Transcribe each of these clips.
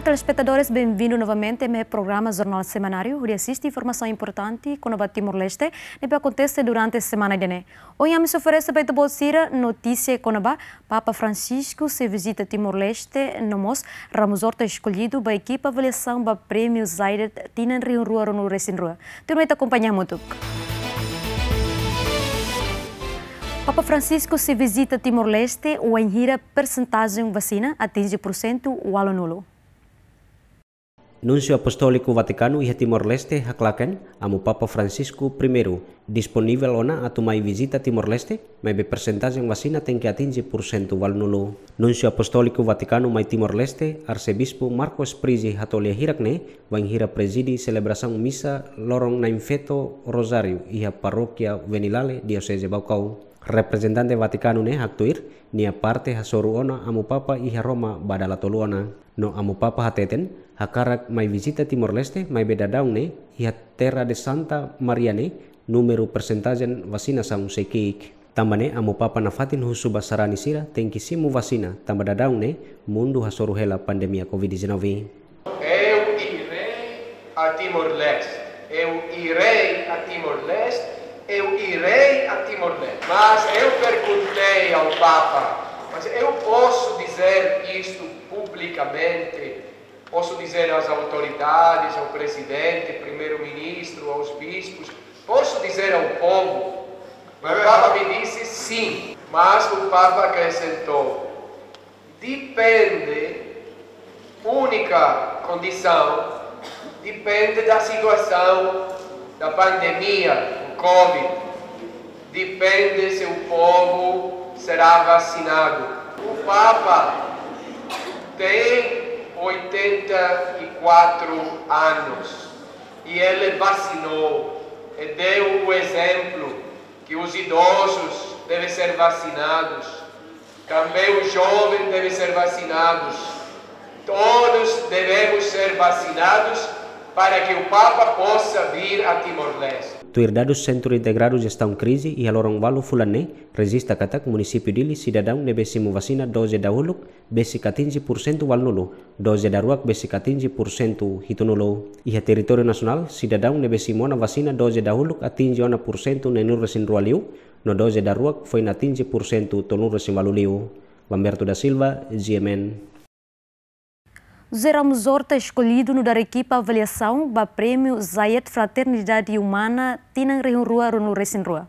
Olá, telespectadores, bem-vindo novamente ao meu programa Jornal Semanário, onde assiste informação importante com o Timor-Leste e que acontece durante a semana. de Hoje me oferece para a notícia com o Papa Francisco se visita Timor-Leste no MOS, Ramos Horta escolhido para a equipa avaliação do Prêmio Zaidet Tinan Rio Rua no Rua. Também te acompanha muito. Papa Francisco se visita Timor-Leste, o enhira percentagem vacina atinge por cento o aluno nulo. Nuncio Apostolico Vaticano y Timor-Leste haklaken amu Papa Francisco I. disponibel ona atu mai visita Timor-Leste, mai be percentagem vacina ten que atinge por cento val Nuncio Apostólico Vaticano mai Timor-Leste, Arcebispo Marco Sprizzi hatolia hirakne, vain hira presidi celebração misa lorong naimfeto Rosario Iha parokia parroquia Venilale, Diocese Baucau. representante Vaticano ne haktuir nia parte hasoru ona amu papa iha Roma badala toluona no amu papa hateten hakarak mai visita Timor-Leste mai beda ne ia terra de Santa Maria ne numero percentajen vasina sa sekeik. Tambane amu papa na fatin husu basarani sira simu vasina tamba ne mundu hasoruhela pandemia ya COVID-19. Eu irei a Timor-Leste. Eu irei a Timor-Leste. Eu irei a Timor-Leste. Mas eu perguntei ao Papa, mas eu posso dizer isto publicamente Posso dizer às autoridades, ao presidente, primeiro-ministro, aos bispos, posso dizer ao povo. O Papa me disse sim, mas o Papa acrescentou: depende, única condição, depende da situação da pandemia, o Covid. Depende se o povo será vacinado. O Papa tem 84 anos. E ele vacinou e deu o exemplo que os idosos devem ser vacinados, também os jovens devem ser vacinados. Todos devemos ser vacinados para que o Papa possa vir a Timor-Leste. Tu senturi centru integrarus está un lorong i alora valu fulane rezista katak munisipi dili sidadaun ne besi muvasina doze dahuluk besi katinji porsentu walnulu doze daruak besi katinji porsentu hitunulu iha teritori nasional sidadaun ne besi mona vasina doze dauluk atinji ona porsentu ne nurresin rualiu no doze daruak foi na atinji porsentu tonurresin waluliu Lamberto da Silva, GMN Zera Musorta, escolhido no dar equipa avaliação para prêmio Zayet Fraternidade Humana Tinan Rihunrua no rua.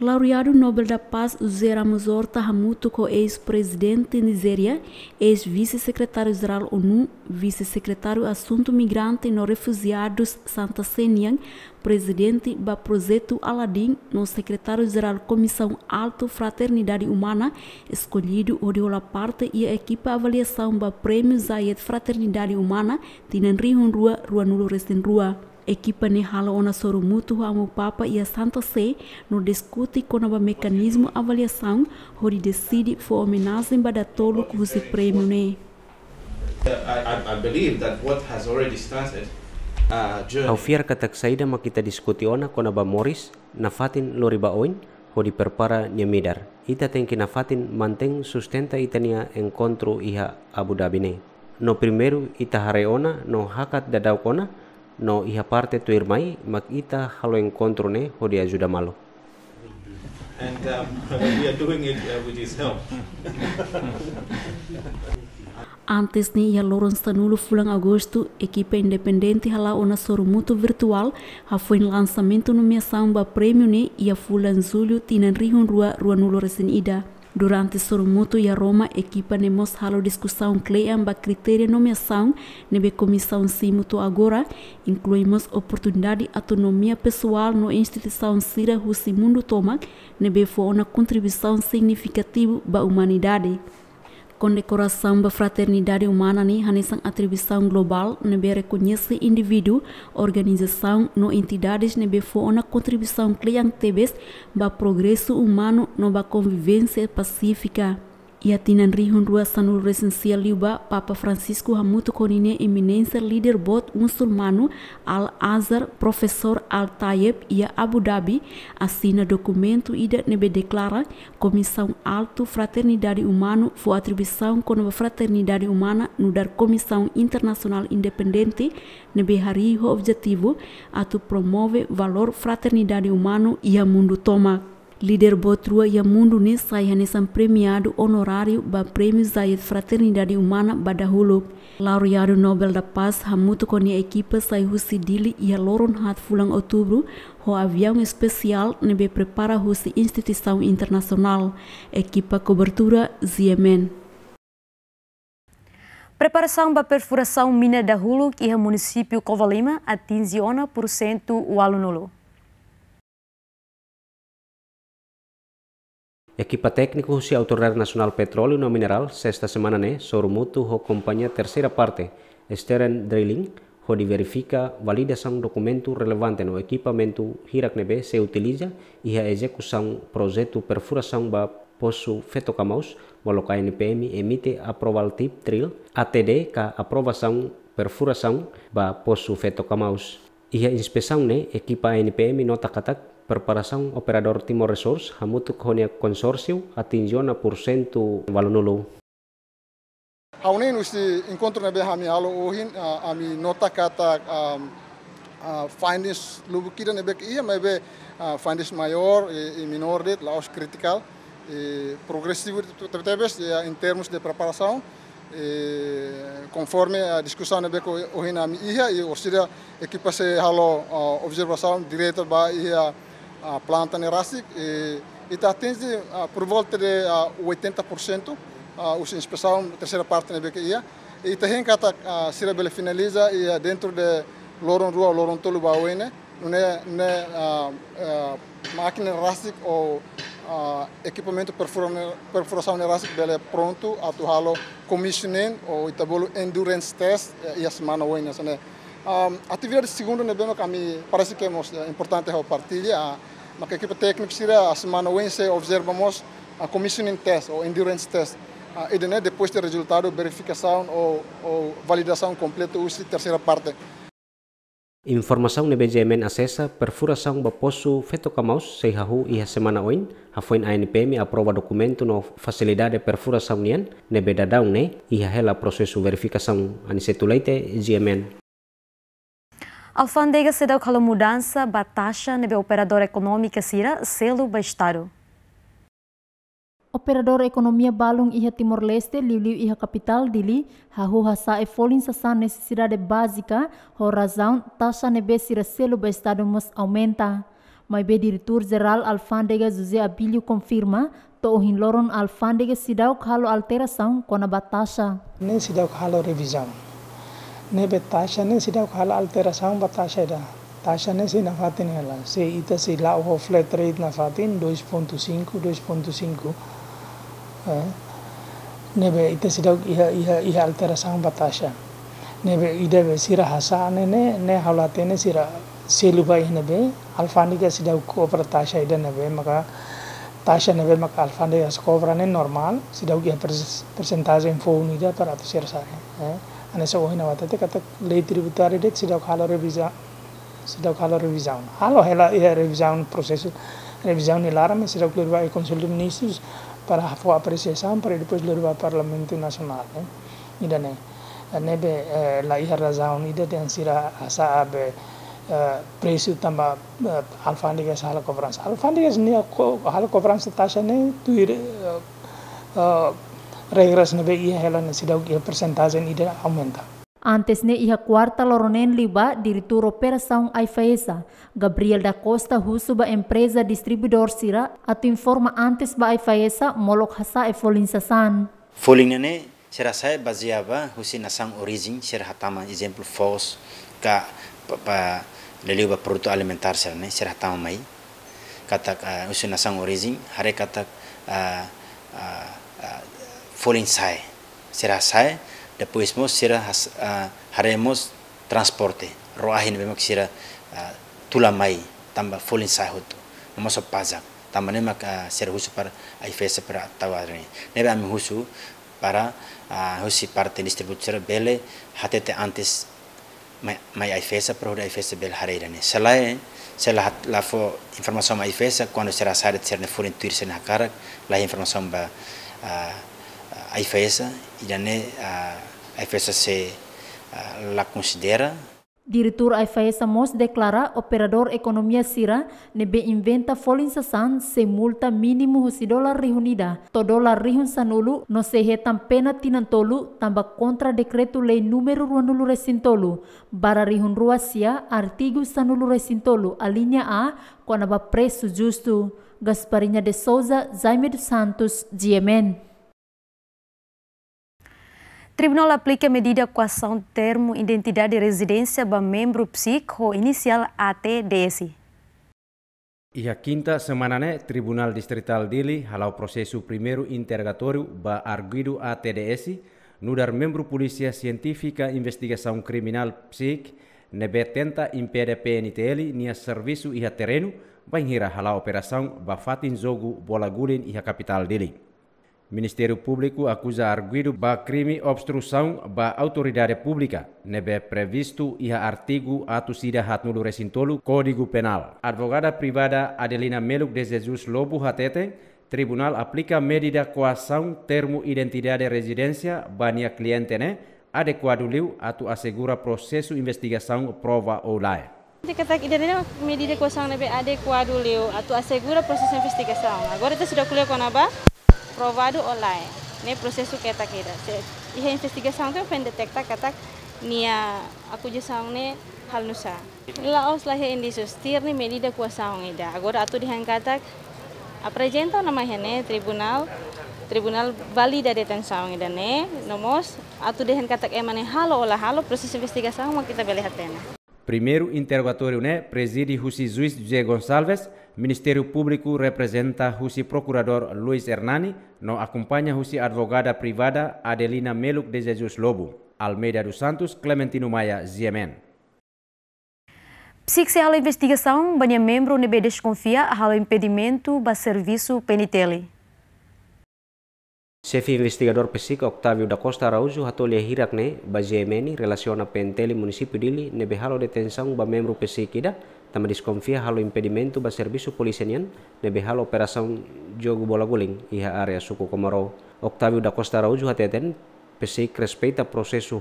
Laureado Nobel da Paz Zera Musorta Hamuto com ex-presidente Nigéria, ex-vice-secretário-geral ONU, vice-secretário Assunto Migrante e no Refugiados Santa presidente Baprozeto Aladim, no secretário-geral Comissão Alto Fraternidade Humana, escolhido Oriola Parte e a equipa avaliação do Prêmio Zayet Fraternidade Humana, Tinan Rihun Rua, Rua Nulo Resten Rua. Equipa Nehala Ona Soro Mutu Amo Papa e a Santa Sé no discute com o mecanismo avaliação, onde decide for homenagem para todo o prêmio. Né? I, I, I believe that what has already started Ah, Au fiaraka taksaida ma kita diskuti ona kona ba Morris nafatin lori ba oin ho di perpara nyemidar. Ita tenki nafatin manteng sustenta itania encontro iha Abu Dhabi ne. No primeru ita hare ona no hakat dadau kona no iha parte tuir mai mak ita halo encontro ne ho di ajuda malo. And um, we are doing it uh, with his help. Antes ni ia Lawrence nulo fulan agosto, equipa independente hala ona sormuto virtual, ha foi em lançamento nomeação ba prêmio ni ia fulan julho tinan rihun rua rua nulo recém ida. Durante Sormuto e a Roma, equipa nemos halo discussão cleiam ba critério nomeação nebe comissão simuto agora, incluímos oportunidade autonomia pessoal no instituição Sira mundo Tomac, nebe foi uma contribuição significativa ba humanidade. Condecoração da Fraternidade Humana é uma atribuição global que reconhece indivíduo, organização, no entidades que foi contribuição cliente para o progresso humano na convivência pacífica. Ia tinan rihun rua sanul resencial liuba Papa Francisco hamutu konine eminenza leader bot musulmanu Al-Azhar Profesor Al-Tayeb ia Abu Dhabi asina dokumentu ida nebe deklara Comissão altu Fraternidade umanu fu atribuição konoba Fraternidade umana nudar dar internasional Independente nebe hariho objetivo atu promove valor fraternidade umanu ia mundu tomak Lider botrua ya mundu ni sayane san premiado honorário ba prêmio Zayed Fraternidade Humana badahulu. Laureado Nobel da Paz hamutu koni ekipa sai husi dili ia loron hat fulang outubro ho avião especial be prepara husi instituição internacional. ekipa cobertura Ziemen. Preparação para perfuração mina da Hulu, que é município Covalima, atinge 1% o Equipa técnica russa Autoridade nacional petróleo no mineral, sexta semana né, Sormutu ho companhia terceira parte, Stern Drilling, onde verifica validação documento relevante no equipamento Hiraknebe se utiliza e a execução projeto perfuração ba poço fetocamaus, moloca NPM emite aproval tip drill, ATD ka aprovação perfuração ba poço fetocamaus. E a inspeção né, equipa NPM nota katak preparação operador Timor Resource, há muito que o consórcio atingiu na porcento valonulu. Haunin usti encontro na behami alo ohin ami nota kata findings lubukida nebe iya, mebe findings mayor, e, e menor e, ya, de laos critical e progressivo tabes em termos de preparação e conforme a discussão nebe ohin ami ia e ostira equipa se halo observação direta ba ia a planta Nerasic e, eh, e eh, atinge por volta de uh, 80% a, os inspeção terceira parte na BQIA. E também que a Cirabela finaliza e dentro de Loron Rua, Loron Tolu Bauene, não é, não é máquina Nerasic ou equipamento perfuração Nerasic, ele é pronto a tu halo commissioning ou itabolo endurance test e eh, a semana Oene, né? Um, atividade segunda né bem kami parece que é, é importante é é a partilha na equipe técnica será a semana Wednesday observamos a commissioning test ou endurance test uh, e né, depois do resultado verificação ou, ou validação completa se terceira parte Informação ne BGM acessa perfuração do feto camaus sei semana e a semana oin hafoin ANPM aprova documento no facilidade perfuração nian ne bedadão ne e hela processo verificação anisetuleite GMN Alfândega se deu cala mudança, taxa no operador econômico sira, selo bastaru. Operador economia balung iha Timor-Leste, liu iha capital dili, hahu hasa e folin sasa necessidade básica, ho razão, taxa nebe sira selo ba estado mas aumenta. Mas be diretor-geral Alfândega José Abílio confirma, tohin loron Alfândega se deu uma alteração com a taxa. Não se deu revisão nebe tashane sida altera hala batasha ba tasha ne si nafatin hela se ita si la flat rate nafatin 2.5 2.5 eh? nebe ita sida iha iha iha altera ba batasha. nebe ida be sira hasa ne ne ne halatene sira selubai nebe alfanika sida ko tasha ida be maka ne be maka alfande as cobra ne normal sida ki persentase info unida para terceira eh? ane so wohina wata te kata lei tiri butari de sidau kalo revisa sidau kalo revisa un halo hela iya revisa un prosesu revisa un ilara me sidau kulo rubai konsul dumnisus para hafu apresiasa un para dipus lo rubai parlamentu nasional ne ida ne nebe la iya raza un ida te ansira asa abe presu tamba alfandi ga sahala kofrans alfandi ga sini ko halo kofrans tasha ne tuire regresne be iya helan helana sidau ia persentazen ida aumenta. Antes ne ia kuarta loronen liba diretor operação AIFAESA, Gabriel da Costa husu ba empresa distribuidor sira atu informa antes ba AIFAESA molok hasa e Folin ne sira bazia ba husi nasang origin sira hatama example fos ka pa leliu ba produto alimentar sira ne sira hatama mai kata uh, eh, husi nasang origin hare kata uh, eh, eh, full inside. Será sai, después será uh, haremos transporte. Roahin vemos que será uh, ah, tulamai, tamba full inside hoto. Nomás pasa, tamba nema uh, será justo para hay IFS para tawadre. Nebe ami justo para uh, ah, justo parte distributor bele hatete antes mai IFS para hay IFS bele hareirane. Selain eh, se la, la fo, información mai IFS cuando será de ser ne full intuir se la información va a IFESA, euh, euh, Irane, a IFESA se la considera. Diretor IFESA Mos declara operador economia sira nebe inventa folinsasan se multa mínimo husi dolar rihunida. To dolar rihun sanulu no se hetan pena tinantolu tambah kontra dekretu lei numero ruanulu resintolu. Bara rihun ruasia artigu sanulu resintolu alinya A ba preço justo. Gasparinya de Souza, Jaime Santos, GMN. Tribunal aplica a medida coação termo identidade de residência para membro psico inicial ATDS. Ia quinta semana né, Tribunal Distrital Dili halau processo primeiro interrogatório ba arguido ATDS dar membro Polícia Científica Investigação Criminal PSIC nebe tenta impede PNTL nia serviço ia terreno ba halau operação ba fatin jogo bola e a capital Dili. Ministério Público acusa arguido ba crime obstrução ba autoridade pública, nebe previsto iha artigo atusida hatnulu resintolu Código Penal. Advogada privada Adelina Meluk de Jesus Lobo Hatete, tribunal aplica medida coação termo identidade residência bania cliente né, adequado liu atu assegura processo investigação prova ou olai. Diketak tá identidade medida coação nebe adequado liu atu assegura processo investigação. Agora kita tá sudah kuliah aba provado online, ne prosesu que kira se iha investigasi investigação pen detekta nia kata nia sang ne hal nusa. Laos lah yang disustir ni medida kuasa ida. Agora atu dihangkatak apresenta nama hene tribunal tribunal Bali da saung ida ne nomos atu dihangkatak emane halo olah halo proses investigasi mak kita belihat tena. Primeiro interrogatório, né? Preside Jussi Juiz José Gonçalves. Ministério Público representa Jussi Procurador Luiz Hernani. Não acompanha Jussi Advogada Privada Adelina Meluk de Jesus Lobo. Almeida dos Santos, Clementino Maia, Ziemen. Psique a investigação, banha membro nebe desconfia ao impedimento do serviço penitele. Chefe investigador pesik Octavio da Costa Araújo atolia hirak ne bajemeni relasiona penteli munisipi dili ne behalo detenção ba membru PSIC ida tama diskonfia halo impedimentu ba servisu polisenian ne behalo operação jogu bola guling iha area suku Komoro. Octavio da Costa Araújo hateten pesik respeita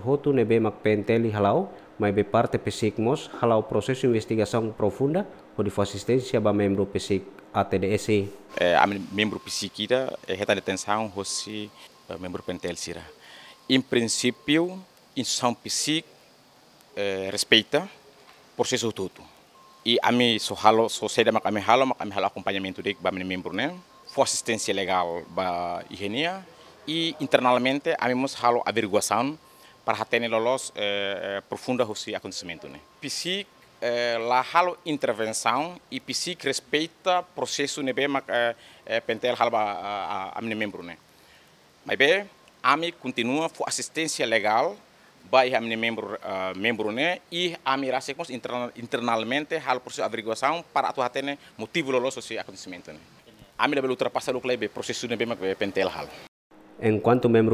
hotu ne nebe mak penteli halau mai be parte pesik mos halau prosesu investigação profunda ou de ba membru pesik. ATDEC. É, a membro psiquira, é reta de atenção, rosi, é, membro sira. Em princípio, instituição psíquica é, respeita o processo todo. E a mim, sou halo, sou seda, mas a mim halo, mas a mim halo acompanhamento de que membro, né? For assistência legal para higienia e internamente a mim halo averiguação para ter lolos é, é, profunda rosi acontecimento, né? Psic eh, la halo intervenção e psic respeita processo nebe mak eh, eh, pentel halba eh, a, a, membro né mas bem ami continua fu assistência legal vai a membro uh, membro e ami rasa internamente internal, internalmente hal processo averiguação para atu hatene motivo lolo sosi acontecimento né ami da ultrapassar o clube processo nebe para pentel hal En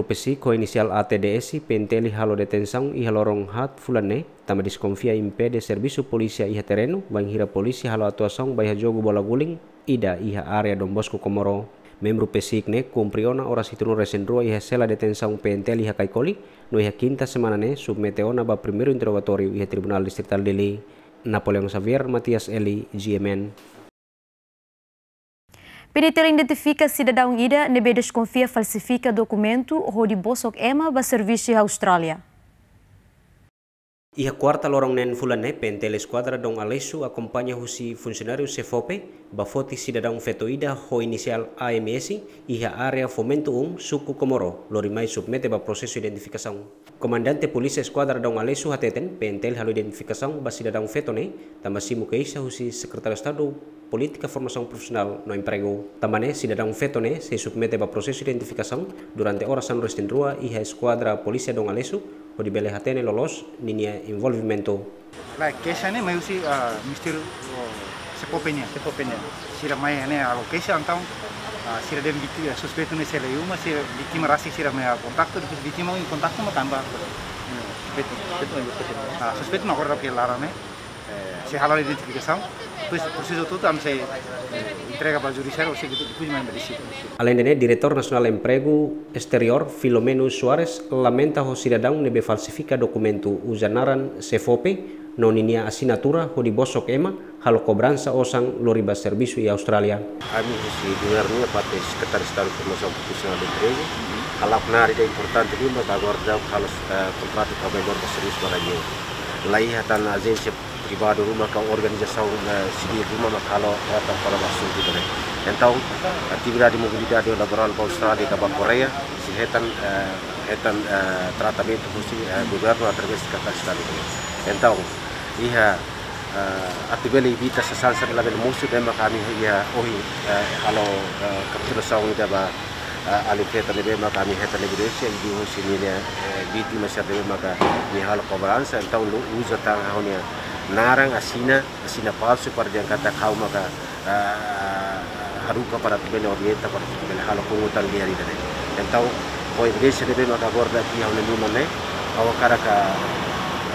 pesi ko inisial ATDS penteli halo detensang e halorong hat fulane, tama desconfia impede servisu polisia iha terreno, bang hira polícia halo song vai jogo bola guling, ida iha area Dom Bosco Komoro. Memrupesi ne kompriona ora situno resendrua iha sela detensang penteli iha koli, no iha kinta semana ne submeteona ba primeiro interrogatório iha Tribunal Distrital Dili. Napoleon Xavier Matias Eli, GMN. Penitente identifica cidadão Ida, nebe desconfia falsifica documento, Rodi bosok Ema, para serviço à Austrália. Ia kuarta lorong nen fulan hepen tele escuadra don Alessio acompaña husi funcionario CFOPE, bafoti sidadang fetoida ho inisial AMS iha area fomento um suku Komoro, lorimai submete ba proses identifikasang. Komandante polisi esquadra don Alessio hateten pentel halu identificação ba cidadão fetone, tamasimu keisa husi sekretaris tado política formação profesional no emprego. Também cidadão fetone se submete ba proses identifikasang durante orasan restin rua iha Squadra Polisi Dongalesu hodi bele hatene lolos ninia ya la kesa ne mai usi uh, ah, mister uh, oh, sepopenya sepopenya sira mai ini alo kesa antau uh, sira dem biti uh, suspeito ne sele uma sira bitima rasi sira mai di depois mau um contacto ma tamba suspeito suspeito ah suspeito ma corra pela rame se halal identifikasi. Questo processo totam se entrega para judicial o seguito di prima medicina. Alendene, diretor nacional emprego exterior Filomeno Suarez lamenta ho cidadão nebe falsifica documento usanaran CFOP non inia assinatura ho bosok ema halo cobranza osang loriba servisu i Australia. Ami si dengarnya pate sekretaris dari Komisi Profesional di Trego. halo benar ada importante lima halo jauh kalau kontrak kami para pada Lai hatan agensi privado rumah kan organisasi sendiri rumah makalo datang kalau ya, masuk gitu deh entau atividade mobilidade laboral para Austrália da Coreia se Hetan retan tratamento do governo através de catastrófico então ia atibele ibita sa salsa la bel musu dema kami ia ohi eh, kalau eh, kapitulação da ba eh, alifeta lebe ma kami heta lebe iya, desi ibi hosi ni ne biti masya lebe maka ni iya, hal kobransa entau lu uzatang haunia narang asina asina palsu para kata kau maka ah, haruka para tibena orienta para tibena halo pungutan dia di dane dan tahu koi desa debe maka gorda tiaw na luma ne awa karaka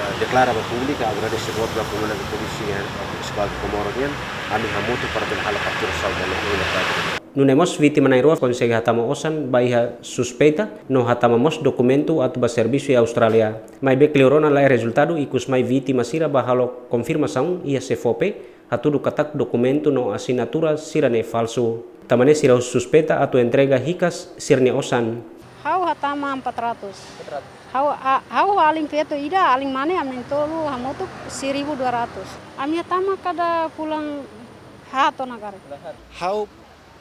ah, deklara ba publika agra de se gorda pumuna de polisi ya eh, sekolah komorogen ami anu hamutu para tibena halo paktur sal dan eh, luma Nunemos vitimanairo consegue hatama osan ha suspeita no hatamamos documento atba serviço e Australia. Mai be cleorona lai resultado ikus mai viti masira bahalo saung ia sefope fope hatudu katak dokumentu no asinatura sirane falsu. Tamane sira suspeita atu entrega hikas sirne osan. Hau hatama 400. 400. Hau hau aling peto ida aling mane amin tolu hamotu 1200. Amia tama kada pulang hato nagare. Hau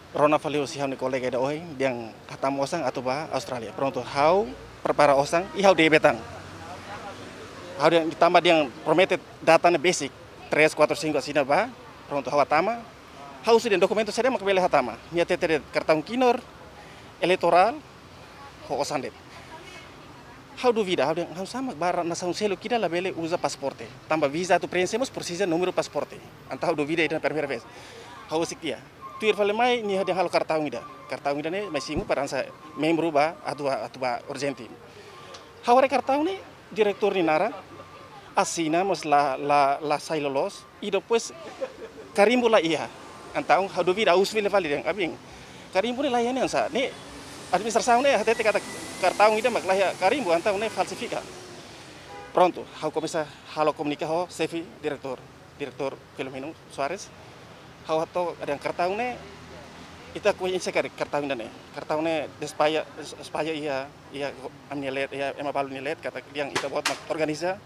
Rona Valio si hau kolega da oi yang tatam osang atau ba Australia. Pronto how perpara osang i dia betang. Hau yang ditambah yang prometed datanya basic 3 4 5 sina ba pronto hau atama. Hau sudah saya mau kembali hatama. Nia tetere kartang kinor elektoral ho osang det. Hau vida hau yang hau sama barang nasang saun selo kida labele uza pasporte. Tambah visa tu prinsipus persisnya nomor pasporte. hau duvida ida itu vez. Hau sik dia tuir fale mai ni hade hal kartau ngida kartau ngida ne mai singu paransa mai meruba atua atua urgenti re kartau ne direktur ni nara asina mas la la la sai lolos Ido pues karimbo la ia antau hadu vida us file fale deng abing karimbo ne layanan sa ne administração ne hade kata kartau ngida mak lahia karimbo antau ne falsifika pronto hau komisa halo komunikaho sefi direktur direktur Filomeno Suarez kau to ada yang kertau ne kita ku ini kare kertau ne kertau ne despaya despaya iya iya am iya ema palu nilet kata yang kita buat organisa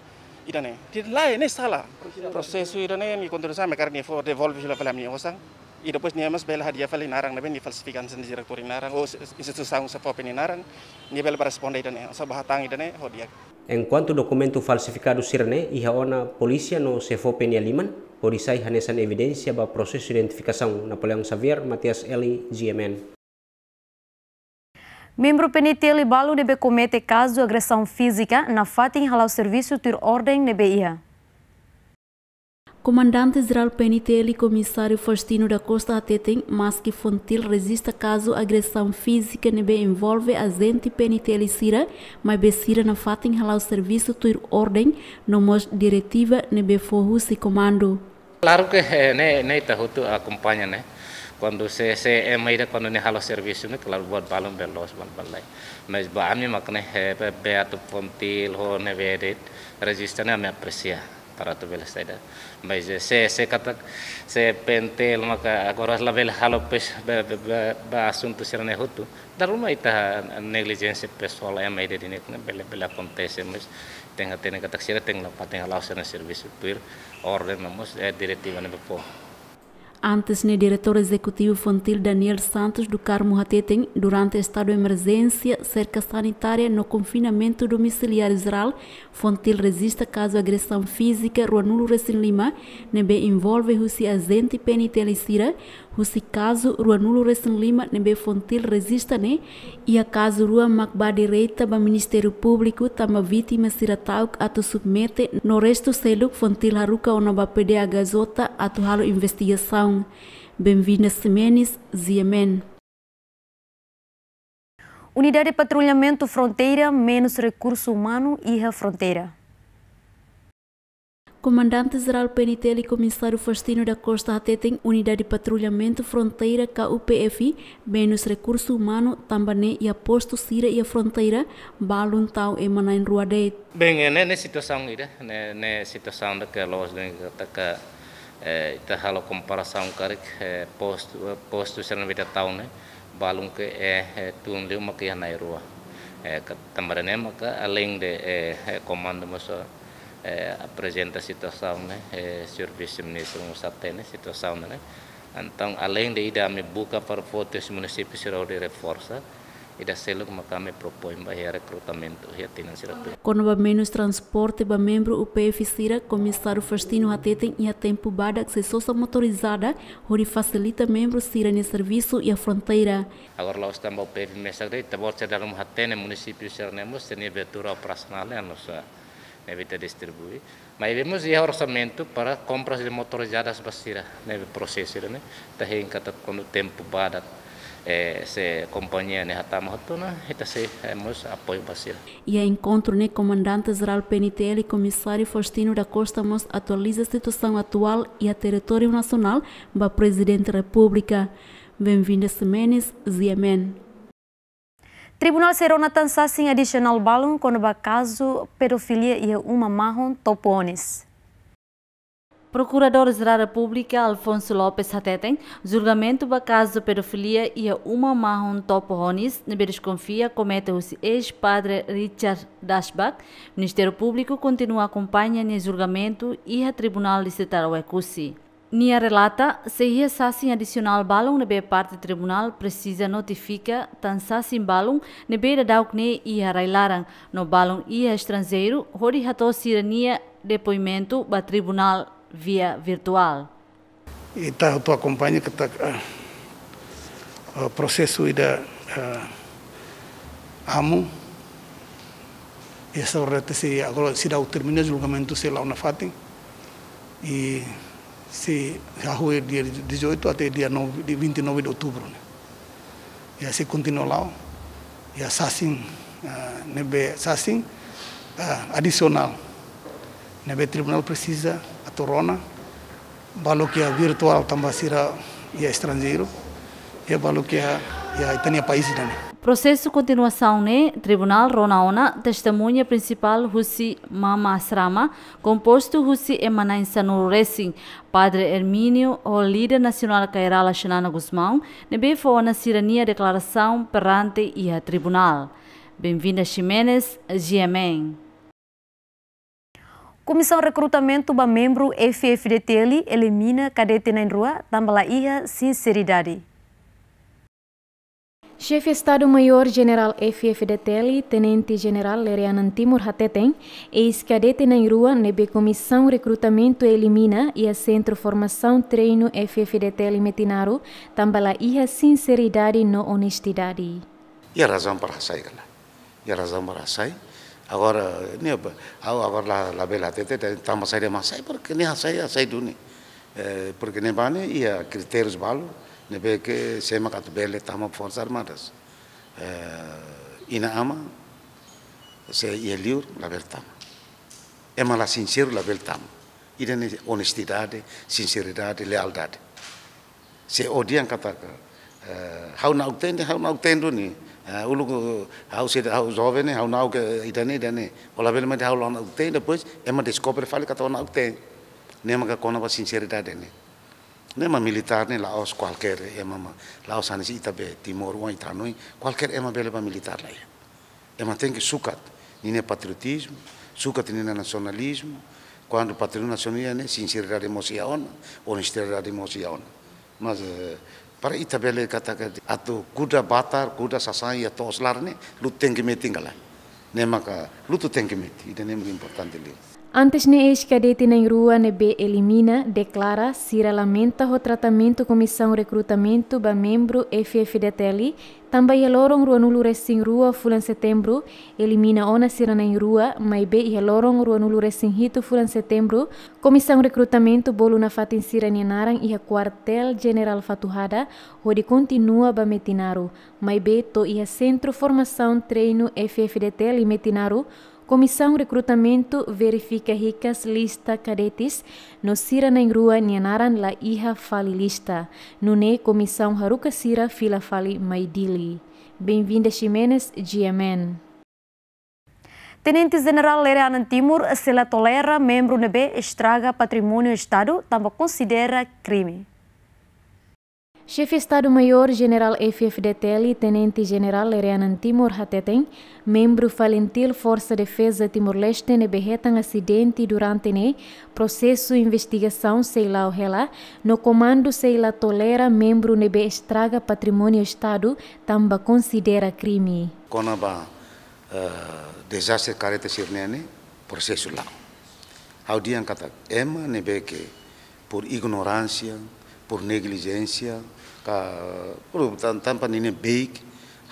ida ne di lain ne salah proses ida ne ni kontrol sama karena for devolve sila pelam ni osang ida pues ni mas bela hadiah paling narang nabe ni falsifikan sendiri direktur narang Oh institusi saung sa popen narang ni bela responde ida ne so bahatang ida ne hodiak Enquanto documento falsificado sirne, iha ona polícia no CFO Penhaliman, polícia nessa evidência para o processo de identificação Napoleão Xavier, Matias Eli, GMN. Membro PNT Libalo deve cometer caso de agressão física na relação ao serviço ter ordem nebeia. Comandante Geral PNTL e Comissário Faustino da Costa atetem, mas que Fontil resista caso agressão física nebe envolve agente PNTL Sira, mas Becira na fata enralar o serviço tuir ordem, no mos diretiva nebe forrus e comando. Claro que né, eh, né, tá, acompanha, né? quando se se é meira quando ne halo serviço né, claro buat balum belos ban balai mas ba ami makne he eh, be beato fontil ho ne verit né, me aprecia para tu vela seda mas se se kata se pentel maka agora la vela halo pes ba, ba, ba assunto ser ne dar uma ita negligência pessoal é meio de net bele bele acontece mas tem até kata sira tem la paten na serviço tuir ordem mas é eh, diretiva ne po Antes, o diretor executivo infantil Daniel Santos do Carmo Hateten, durante o estado de emergência, cerca sanitária no confinamento domiciliar Israel, Fontil resiste caso agressão física Ruanulo Recém Lima, nebe envolve Rússia agente penitenciária, caso rua nulo resen lima nembe fontil resista ne ia caso rua makba direita ba Ministério Público tama vítima siratauk ato submete no resto seluk fontil haruka ona ba PDH zota ato halo investigação. Bem-vinda Semenes, Ziemen. Unidade de Patrulhamento Fronteira, menos recurso humano e a fronteira. Comandante-Geral PNTL e Comissário Faustino da Costa até tem Unidade de Patrulhamento Fronteira KUPFI, menos Recurso Humano, Tambané e Aposto Sira e a Fronteira, Baluntau e Manain Ruade. Bem, é né, nessa situação ida, né, né situação da que nós nem que eh ita halo comparação que eh, posto posto serna vida town né, balun que é, é uma que makia é na rua. É, também né, mas além de eh, eh, comando mosa é, apresenta a situação, né? É, eh, Sr. Vice-Ministro Mussaté, né? Situação, né? Então, além de ida me busca para votos município Sirau de reforça, ida selo como kami propõe para recrutamento e financeiro. Quando o menos transporte para membro UPF Sira comissário Fastino ateten e a tempo bada acessosa motorizada, hori facilita membro Sira nesse serviço e a fronteira. Agora lá estamos UPF Mesagre, tabor se um hatene município Sirau Nemos, tenia vetura operacional, né? Nossa deve ter distribuir. Mas vemos o orçamento para compras de motorizadas basira, neve processo, né? né? Tahin tá kata quando tempo badat é, eh, se companhia né hatama hatuna, kita se hemos apoio basira. E a é encontro né comandante geral PNTL e comissário Faustino da Costa mos atualiza a situação atual e a território nacional ba presidente da República. Bem-vinda Semenes, Ziemen. Tribunal será tansa em adicional balão com o caso pedofilia e uma marrom topones. Procurador-Geral da República Alfonso Lopes Hateteng, julgamento do caso de pedofilia e uma marrom topohonis, nebe desconfia comete o ex-padre Richard Dashbach. Ministério Público continua a acompanhar o julgamento e a tribunal licitar o ECUSI. Nia relata se ia sassin adicional balung nebe parte tribunal precisa notifica tan sassin balung nebe da dauk ne ia railarang no balung ia estrangeiro hori hato sirania depoimento ba tribunal via virtual. E ta tu acompanha que ta uh, ah, ah, processo ida uh, amu essa rete se agora se dá o termina julgamento se lá na fati e se arrua dia 18 até dia 9, 29 de outubro. Né? E se continua lá, e assassin, uh, assassin uh, adicional. O tribunal precisa a torona, balo a virtual também será e a é estrangeiro, e é balo que é, a, e a itania país, né? Processo continuação né Tribunal Ronaona, testemunha principal Husi Mama Asrama, composto Husi Emanansa Nuresin, Padre Hermínio, o líder nacional Cairala Xanana Guzmão, nebe foi na cirania declaração perante e a tribunal. Bem-vinda Ximenes, Giamen. Comissão Recrutamento para membro FFDTL elimina cadete na rua, tambala ia sinceridade. Chefe Estado-Maior General FFDTL, Tenente General Lerianan Timur Hateten, ex-cadete na rua nebe Comissão Recrutamento Elimina e a Centro Formação Treino FFDTL Deteli Metinaro, tambala iha sinceridade no honestidade. E a razão para sair, galera. Né? E a razão para sair. Agora, nem, né, agora lá, lá bela tete, estamos tá sair mais porque nem a sair, a sair do nem. Eh, porque nem vale, e a critérios balo. nebeke sema at bele tama forsar maras eh, ina ama se ieliur la beltama é mala sincero la beltama ida ne honestidade sinceridade lealdade se odian kataka eh, hau na uktende hau na uktendo ni eh, ulu hau se hau jovem hau na que ida ne ida ne ola bele mate hau na uktende depois ema uma descobre fale kata na uktende nema ka kona ba sinceridade ne Noi ma militarne Laos qualche ema ma Laos anisi itabe Timor wan itanoi qualche ema bele ba militar lai. Ema tenke sukat nina patriotismo, sukat nina nacionalismo, quando patriot nacionale ne sinceridade mosia ona, honestidade mosia ona. Mas eh, para itabele kataka atu kuda batar, kuda sasai atau oslarne lu tenke metingala. Nemaka lu tu tenke meti, ida nemu importante liu. Antes ne ex cadete na rua nebe elimina, declara, se lamenta o tratamento comissão recrutamento ba membro FFDTL, também eloron rua nulo recém rua fulan setembro, elimina ona sira na rua, mas be eloron rua nulo recém hito fulan setembro, comissão recrutamento bolo na fatin sira nianaran e a quartel general fatuhada, onde continua ba metinaro, mas be to e centro formação treino FFDTL metinaro, Comissão Recrutamento verifica ricas lista cadetes no Sira na Nianaran la Iha Fali Lista. Nune Comissão Haruka Sira Fila Fali Maidili. Bem-vinda Ximenes GMN. Tenente General Lerianan Timur, se la tolera membro nebe estraga patrimônio Estado, também considera crime. Chefe Estado-Maior General FFDTL, Tenente General Lereanan Timor Hateteng, membro falentil Força Defesa Timor-Leste neberretam acidente durante ne processo investigação Seilau Hela, no comando Seila Tolera, membro nebe estraga patrimônio Estado, também considera crime. Conaba uh, eh, desastre careta sirnene, processo lá. Audian kata, ema que por ignorância, por negligência, por tampa nini beik,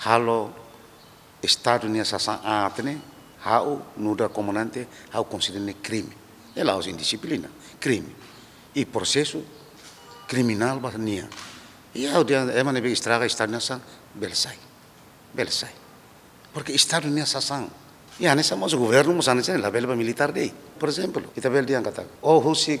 halo Estado ni sasan atne, hau nuda comandante, hau considerne crime. É lá os indisciplina, crime. E processo criminal ba nia, E hau é dia é mane beik estraga Estado ni sasan belsai. Belsai. Porque Estado ni sasan Ya, nessa mas o governo, mas antes, la belba militar dei, por exemplo. Itabel dia kata, oh husik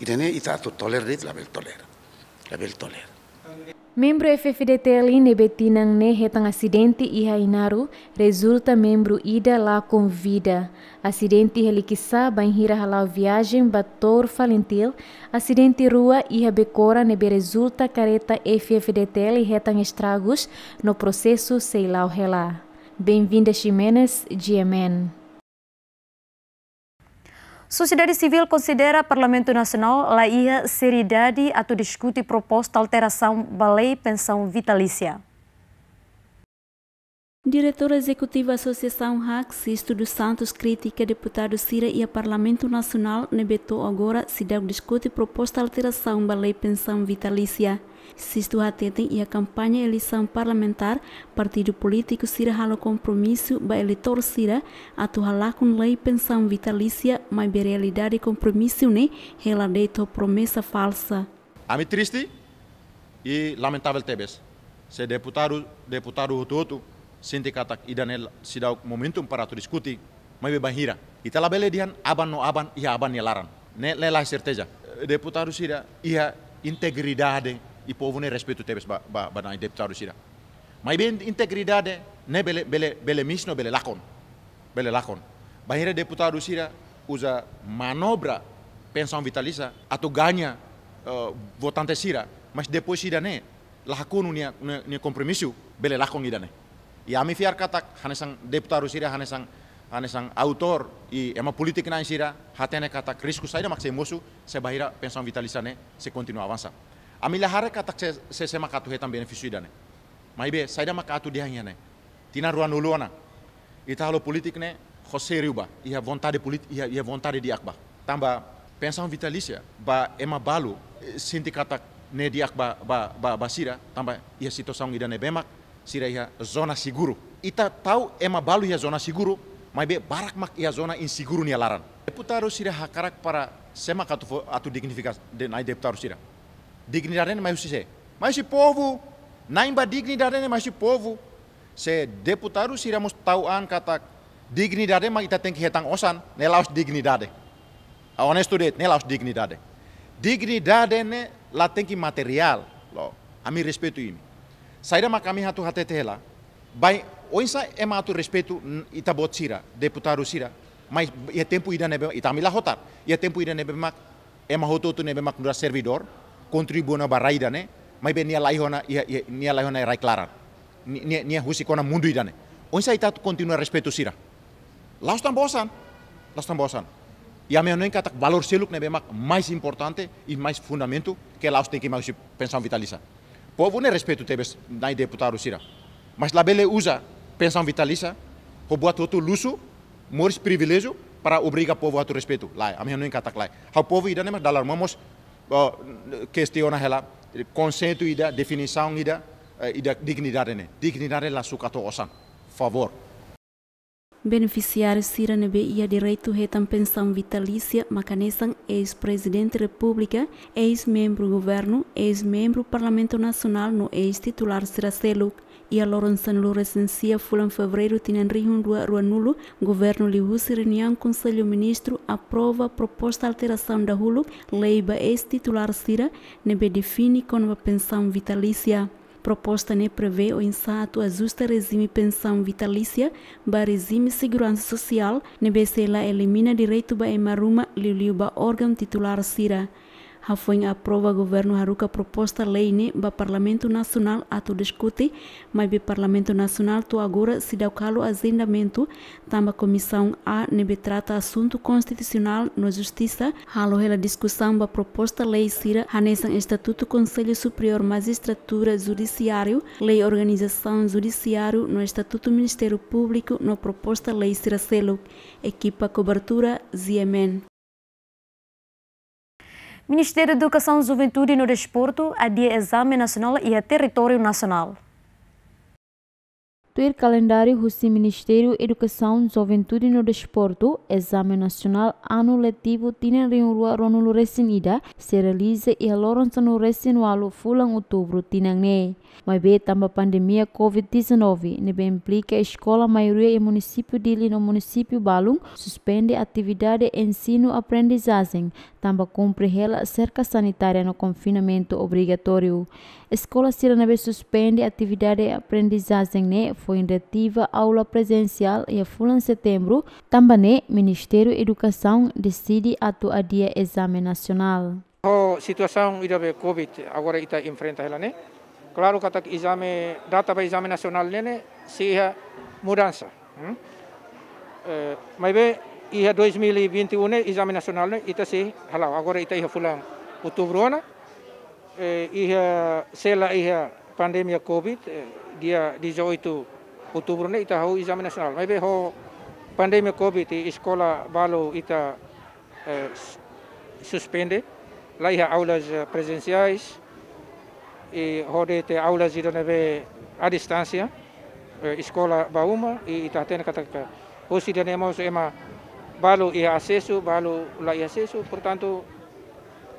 Irene Itato Toler, Label Toler. Label Toler. Membro FFDTL nebetinang nehe tang acidente iha inaru, resulta membro ida la com vida. Acidente relikisa banhira halau viagem bator falentil, acidente rua iha becora nebe resulta careta FFDTL retang estragos no processo sei lá o relá. Bem-vinda Ximenes, GMN. Sociedade Civil considera Parlamento Nacional laia seriedade seriedade ato discute proposta alteração da lei pensão vitalícia. Diretora Executiva Associação Sisto dos Santos, critica deputado Cira e a Parlamento Nacional, nebetou agora, se deve discute proposta alteração da lei pensão vitalícia. Sisto atentem e a campanha eleição parlamentar, partido político Cira halo compromisso, ba eleitor Cira, lá com lei pensão vitalícia, mas a realidade compromisso ne, né? ela deitou promessa falsa. Ami triste e lamentável tebes. Se deputado, deputado tudo. sinti katak idane sidauk momentum para tu discutir mas ita itala bele dian aban no aban iha aban ya laran ne lela certeza deputa rusira iha integridade i povo ne respeito tebes ba ba, ba na deputado sira mai bem integridade ne bele bele bele misno bele lakon bele lakon bahira deputa rusira usa manobra pensão vitalisa atau ganha e, votante sira mas depois sira ne lakon ne, ne kompromisu bele lakon idane Ya, a fiar katak hanesang deputaru sira hanesang hanesang autor i ema politik na sira hatene katak risku mak sei mosu se bahira pensang vitalisane se kontinu avansa. ami lahare katak se se sema katu hetan benefisu idane. Maibe saida makatu hiane Tina ruan uluana. Ita halo politik ne José Riuba, ia vontade política, ia, ia vontade diakba, akba. Tamba pensang vitalisia ya, ba ema balu eh, sinti katak ne diak ba ba ba basira tamba ia situasaung idane bemak sira ya zona siguru. Ita tahu ema balu ya zona siguru, mai be barak mak ya zona insiguru ni alaran. Deputaru sira hakarak para semak atu atu dignifikas nai deputaru sira. Dignidade mai se. mai si povo, naimba dignidade mai si povo. Se deputaru sira mus an kata dignidade mai ita tengki hetang osan, ne nelaus dignidade. de ne nelaus dignidade. Dignidade ne la tengki material, lo. Ami respetu ini. saira makami hatu hatetela bai oinsa tu respeito itabot sira deputado sira mas ia tempo ida nebe itamila hotar ia tempo ida nebe é ema hoto tu nebe mak nura servidor contribuo na ida né, mas bem nia laihona ia nia laihona é clara nia nia husi kona mundu ida ne oinsa ita continua respeito sira las tan bosan las bosan e a minha catak valor seluk nebe mak mais importante e mais fundamento que laus tem que mais pensar vitalizar povo não o respeito teve na deputado Sira. Mas lá ele usa pensão vitalícia, rouba todo luxo, mores privilégio para obrigar o povo a ter respeito. Lá, a minha não encanta lá. O povo ainda nem né, mais dalar, mas questiona ela, conceito e definição e da eh, dignidade, é Dignidade lá sucato osan. Favor. Nebe e a Direito Retam Pensão Vitalícia Macanessan, ex-presidente da República, ex-membro governo, ex-membro Parlamento Nacional no ex-titular Siraceluk e a Lourençan Lourencencia Fulan Fevereiro Tinanrihun Ruanulo, governo Lihusi Reunião Conselho Ministro aprova proposta alteração da HULUC, leiba ex-titular Cira, nebe define como pensão vitalícia. Proposta ne prevê o insato ajuste regime pensão vitalícia, ba regime segurança social, ne ela elimina direito ba emaruma liuliu ba órgão titular sira. Rafuin aprova governo Haruka proposta lei ne né? ba Parlamento Nacional ato discuti, mas be Parlamento Nacional tu agora se dá o calo azendamento, tamba Comissão A nebe né, trata assunto constitucional na Justiça, halo ela discussão ba proposta lei sira hanesan Estatuto Conselho Superior Magistratura Judiciário, lei organização judiciário no Estatuto Ministério Público no proposta lei sira selo, equipa cobertura ZMN. Ministério da Educação, Juventude e no Desporto adia exame nacional e a território nacional. Tuir calendário do Ministério Educação, Juventude e no Desporto, Exame Nacional Ano Letivo Tina Rinulua Ronulu Resinida, se realiza e a Lourenço no Resinualo Fulan Outubro ne. Mas bem, também a pandemia COVID-19, né implica a escola maioria e município dele no município Balung suspende a atividade ensino-aprendizagem, também cumpre ela cerca sanitária no confinamento obrigatório. A escola Siranabe suspende a atividade aprendizagem né, foi indativa aula presencial e a fula em setembro, também né, Ministério da Educação decide atuar dia exame nacional. A oh, situação da Covid agora está enfrentando ela, né? Claro que está exame, data para exame nacional nele, se é mudança. Hum? mas bem, ia 2021 exame nacional né, ita se halau agora está em fulang outubro e eh, ia lá ia pandemia covid eh, dia 18 outubro né ita o exame nacional mas ho pandemia covid a escola balo está eh, suspende lá há aulas eh, presenciais e te aula zidoneve a distância, e, escola Bauma e Itatena Catarca. Hoje teremos uma balo e acesso, balo lá e acesso, portanto,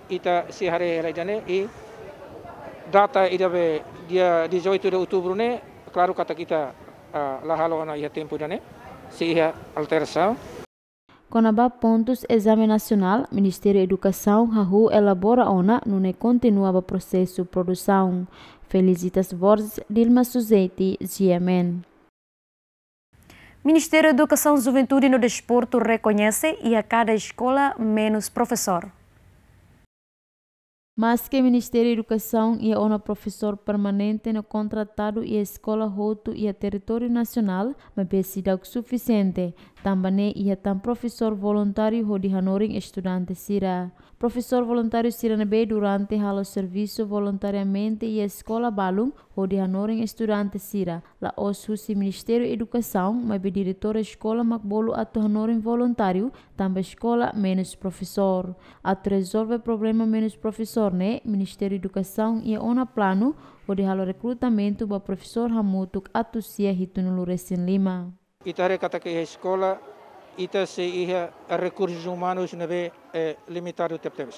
ita si hare rejane e data idabe dia 18 de outubro ne, claro kata kita uh, lahalo ana ia tempo dane, se ia alteração, Conaba pontos exame nacional, Ministério da Educação, RAHU elabora ona nune continuava processo produção. Felicitas Borges, Dilma Suzete, Giamen. Ministério da Educação, Juventude e no Desporto reconhece e a cada escola menos professor mas que o Ministério da Educação e o professor permanente no contratado e a escola roto e a território nacional, mas precisa o suficiente. Também e a tam professor voluntário de Hanorin, estudante Sira. Professor voluntário Sirana B durante o serviço voluntariamente e a escola Balung, onde hanoren estudante Sira, la os husi Ministério Educação, mas diretor escola Macbolo a hanoren voluntário, também escola menos professor. A resolver problema menos professor, né? Ministério Educação e ona plano, onde halo recrutamento para professor Hamutuk Atusia Hitunulu Recém Lima. Itare kata ke escola e também ia a recursos humanos na B é, eh, limitado tempo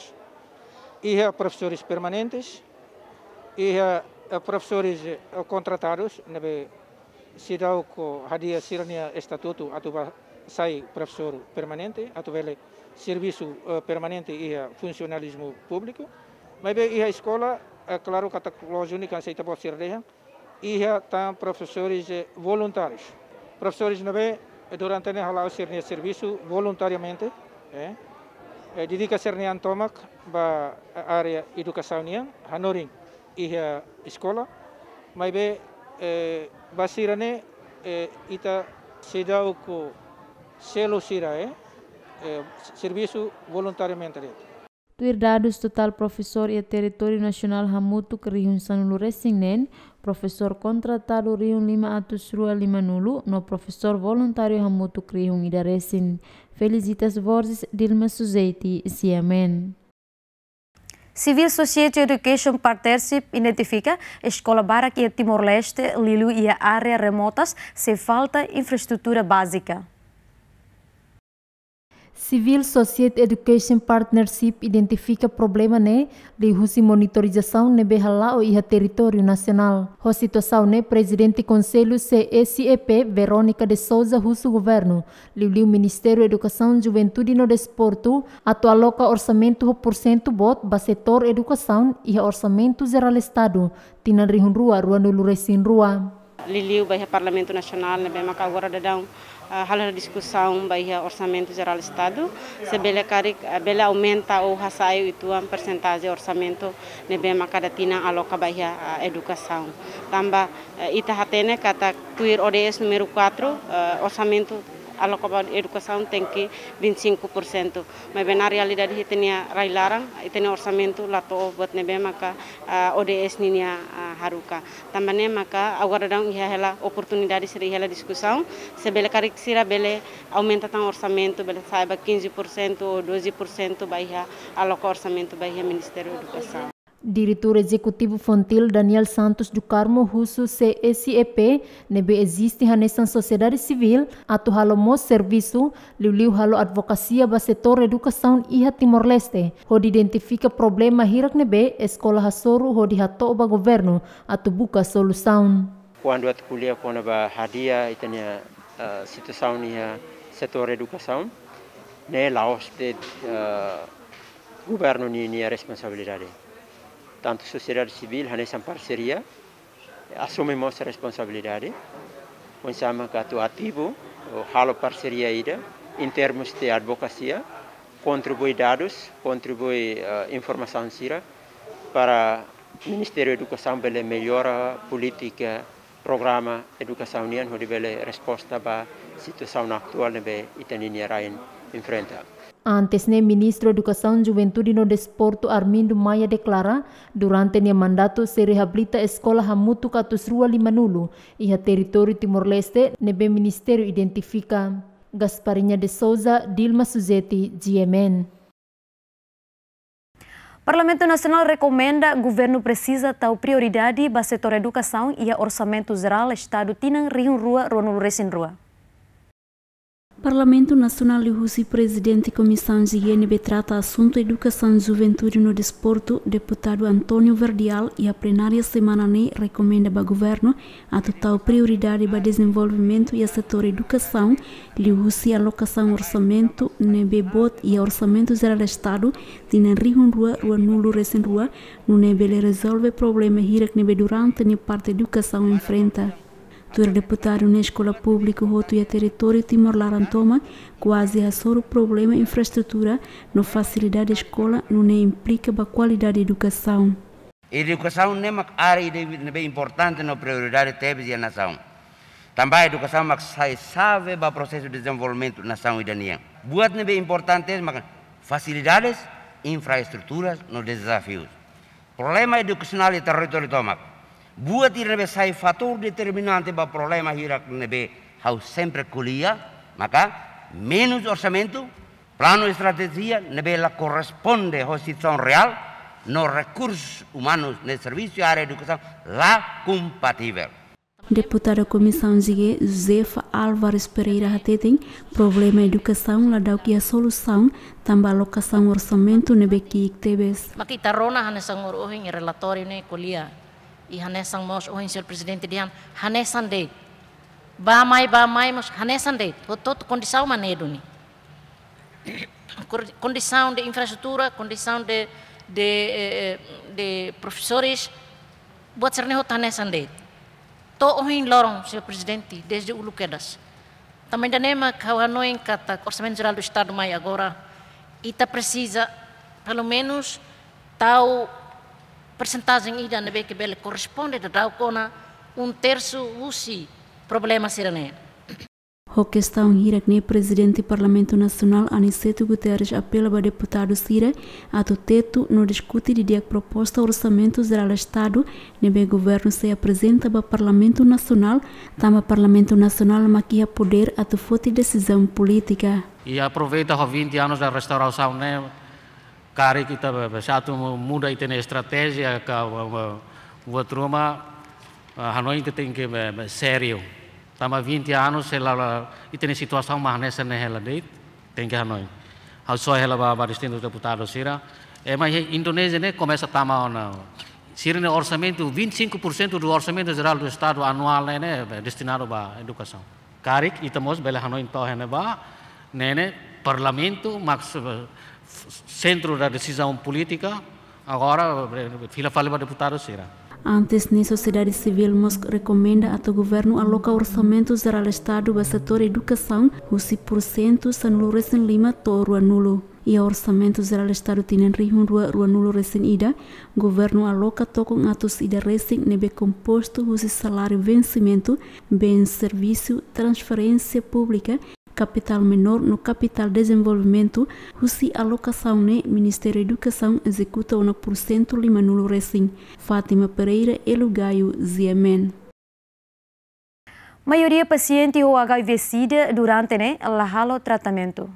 Ia a professores permanentes, há a eh, professores eh, contratados na B cidadão com hadia sirnia estatuto atuba sai professor permanente, atubele serviço permanente e funcionalismo público. Mas bem, a escola, é claro que a tecnologia única aceita pode ser e há também professores voluntários. Professores não é durante eh, eh, a nossa eh, serviço voluntariamente dedica ser didica sirne antomak ba área educação nian hanorin escola mas be eh, basirane eh, ita sidau o selo sira eh, serviço voluntariamente Virdados total professor e território nacional hamutu kerihun sanulu nen professor contratado Rio lima atus rua lima nulu, no professor voluntário hamutu kerihun ida resin. Felicitas vozes Dilma Suzeiti, Siamen. Civil Society Education Partnership identifica escola que e Timor-Leste, Lilu e área remotas se falta infraestrutura básica. Civil Society Education Partnership identifica problema né de rusi monitorização né behala o iha território nacional. Ho situação ne né, presidente conselho CSEP Verônica de Souza russo governo liu Ministério Educação Juventude no Desporto atualoca orçamento por cento bot ba setor educação e orçamento geral estado tinan rihun rua rua do luresin rua. Liliu baia Parlamento Nacional né bem agora dadão halal há discussão Bahia orsamento Geral Estado, se bela carik bela aumenta o am persentase orsamento ne orçamento nebe makadatina aloca Bahia a educação. Tamba eh, ita hatene kata kuir ODS numero 4, eh, orsamento aloka aloca educação tem 25% 25%. E Mas bem na realidade itenia larang itenia e orsamento lato buat be maka eh, ODS ninia haruka tambane maka agora dão ia ela oportunidade seria ela discussão se bela caricira bela aumenta tão orçamento bela saiba 15% ou 12% vai ia alocar orçamento vai ia Ministério da Educação Diretor Eksekutif Fontil Daniel Santos do khusus Russo CSEP e nebe existe hanesan sociedade civil atau halo mo serviço liu-liu halo advocacia ba setor educação iha Timor-Leste hodi identifica problem mahirak nebe escola hasoru hodi hato ba governo atau buka solução. Quando at kuliah quando ba hadia itania uh, situação iha setor educação ne laos de uh, governo ni ni responsabilidade. tanto sociedade civil nessa parceria assumimos a responsabilidade. Pensamos que o ativo, o halo parceria ida, em termos de advocacia, contribui dados, contribui uh, informação cira para o Ministério da Educação melhorar a política, programa educação união, onde resposta para a situação atual que a Itaninia enfrenta. Antes o né, ministro Educação, Juventude e Desporto Armindo Maia declara durante o né, mandato se reabilita escola Hamutu Catusrua Limanulu e a território Timor-Leste nebe né, ministério identifica. Gasparinha de Souza, Dilma Suzete, GMN. Parlamento Nacional recomenda governo precisa tal prioridade para setor educação e orçamento geral Estado Tinan Rio Rua Ronul Resin Rua. Parlamento Nacional Russo e presidente da Comissão de INB trata assunto Educação e Juventude no Desporto, deputado Antônio Verdial, e a plenária semana ne recomenda ao governo a total prioridade para desenvolvimento e a setor educação, Russo e alocação orçamento, nebebot e orçamento geral do Estado, de Nenrihun Rua, Rua Nulo Recém Rua, no Nebele resolve problema que durante a parte educação enfrenta. Tur deputado na escola pública roto e território Timor-Larantoma quase a o problema infraestrutura no facilidade escola não nem implica a qualidade da educação. Educação não é uma área bem importante na prioridade de a nação. Também a educação é sabe para o processo de desenvolvimento da nação e da união. Boas bem importantes, mas facilidades, infraestruturas nos desafios. Problema educacional e território tomaco buat o faktor determinante para problema hirak nebe hau sempre colia. maka menos orçamento, plano estratégia nebe la corresponde à situação real, nos recursos humanos, no serviço e área de educação, lá compatível. Deputada Comissão Zigue, Josefa Álvares Pereira Hatetem, problema educação, dá o que a solução, também locação orçamento nebe que tebes. Makita rona hanesang em relatório ne colia e hanesan mos o senhor presidente diam hanesan de ba mais mos hanesan de tot condição manedo ni condição de infraestrutura condição de de eh, de professores buat serne hot hanesan de to ohin lorong senhor presidente desde uluquedas também da nema kawanoin kata orçamento geral do estado mai agora ita tá precisa pelo menos tal percentagem ida na BQBL corresponde da Daukona um terço UCI, problema sirene. A questão que o presidente do Parlamento Nacional Aniceto Guterres apela para deputado Sira a teto no discute de dia proposta orçamento geral Estado o governo se apresenta para o Parlamento Nacional o Parlamento Nacional maquia poder a fote decisão política. E aproveita os 20 anos da restauração né que kita tá satu muda itu na estratégia que o a Hanoi que tem que é, é sério. Tama tá 20 anos ela tem situação mais nessa na né, ela deit tem que Hanoi. Ao só ela ba baristendo deputado sira. É mas Indonésia né começa tama tá na Sira no né, orçamento 25% do orçamento geral do estado anual né, né é destinado para educação. Karik itamos bela Hanoi então né ba né parlamento máximo centro da decisão política, agora fila fala para deputados será. Antes na sociedade civil, mas recomenda ao governo alocar orçamento geral Estado para setor educação, 11% São Lourenço Lima, Toro Anulo e o orçamento geral estado tienen rihun rua rua nulo recém ida, governo aloca tocam atos ida recém nebe composto use salário vencimento, bem serviço, transferência pública capital menor no capital desenvolvimento, husi alocação ne Ministério da Educação executa 1 por cento lima nulo recém. Fátima Pereira e Lugaio Ziemen. Maioria paciente ou HIV-Sida durante né, lahalo tratamento.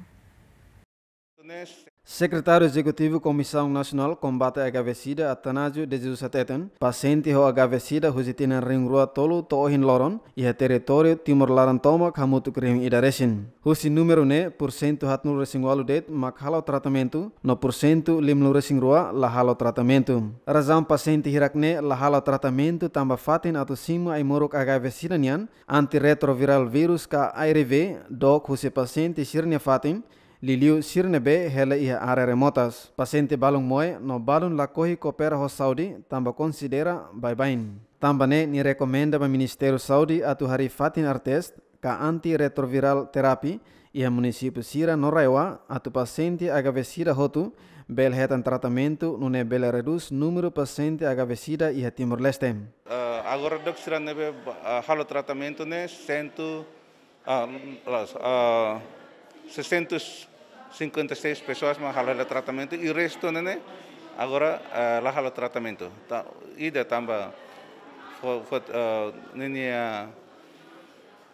Secretário Executivo Comissão Nacional Combate à HIV-Sida Atanásio Desusateten, paciente ho HIV-Sida husitina ringrua tolu tohin loron iha território Timor Larantoma kamutu krim idaresin. Husi número ne por cento hatnul resingualu det mak halo tratamento, no por cento limlu resingrua la halo tratamento. Razão paciente hirakne la halo tratamento tamba fatin atau sima ai moruk HIV-Sida nian antiretroviral virus ka ARV dok husi paciente sirnia fatin liliu sirne be hele iha arere motas Pasente balung moe no balun la kopera hos ho saudi tamba considera bain. tamba ne ni rekomenda ba ministeru saudi atu hari fatin artest ka antiretroviral terapi iha munisipu sira no raiwa atu agave vesira hotu bel hetan tratamentu nune bel numero pasente agave agavecida iha timur leste uh, eh, agora dok sira nebe uh, halo tratamento ne sentu. uh, uh, 656 pessoas mahalah tratamento e resto nene agora uh, eh, lahala tratamento. Ta, ida tamba for, for, uh, nene uh,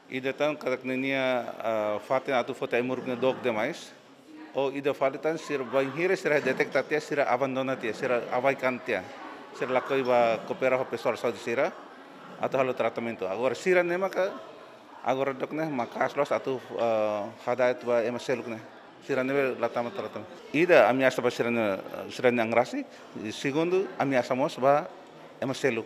ida tan que nenia uh, eh, fatin atu fota imurg ne dog demais. O ida falitan sir banhire sira detectatia sira abandonatia sira avaicantia sira lakoi ba coopera pessoal só de sira atau halo tratamento. Agora sira nemaka agordokne makaslos atu eh, hadayat wa emaselukne siraneve latama taratama ida ami asa ba sirane eh, sirane angrasi segundo ami asamos ba emaseluk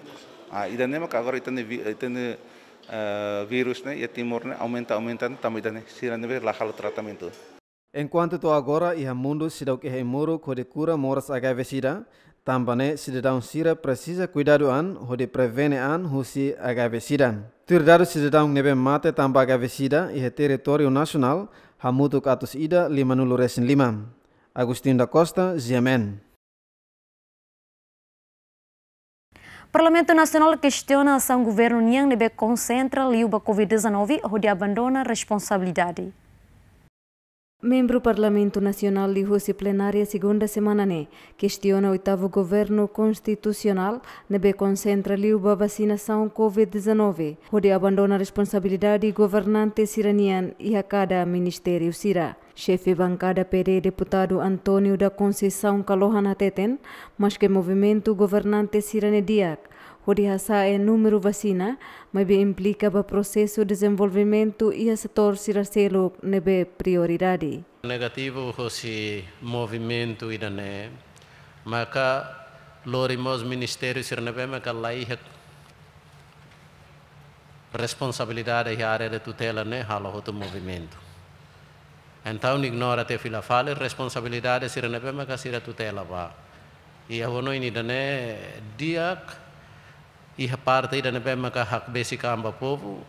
ah ida nema ka agora itane itane eh, virus ne e ya timor ne aumenta aumentando também dane sirane ver la halo tratamento Enquanto to agora iha e mundo se dau que remuro co de cura moras agai vesida, tambane se de um sira precisa cuidado an, ho de prevene an husi agai vesida. Tirdado se de dau um nebe mate tamba agai vesida iha e território nacional, hamutuk atus ida lima nulo resin lima. Agustin da Costa, Ziemen. Parlamento Nacional questiona a ação governo Niang nebe concentra liuba Covid-19 ou de abandona responsabilidade. Membro do Parlamento Nacional de Rússia plenária segunda semana né, questiona o oitavo governo constitucional nebe concentra a vacinação COVID-19, onde abandona a responsabilidade governante siranian e a cada ministério sira. Chefe bancada PD deputado Antônio da Conceição Calohan Ateten, mas que movimento governante sirane o número vacina, mas bem implica o processo de desenvolvimento e a setor ciracelo na prioridade. Negativo o movimento irané, mas mas lorimos ministério sirnebe maka lai hek responsabilidade e área de tutela né halo hoto movimento então ignora te fila fale responsabilidade mas maka sira tutela vá. e avono ini dia diak iha partaidan bemaka hak amba povo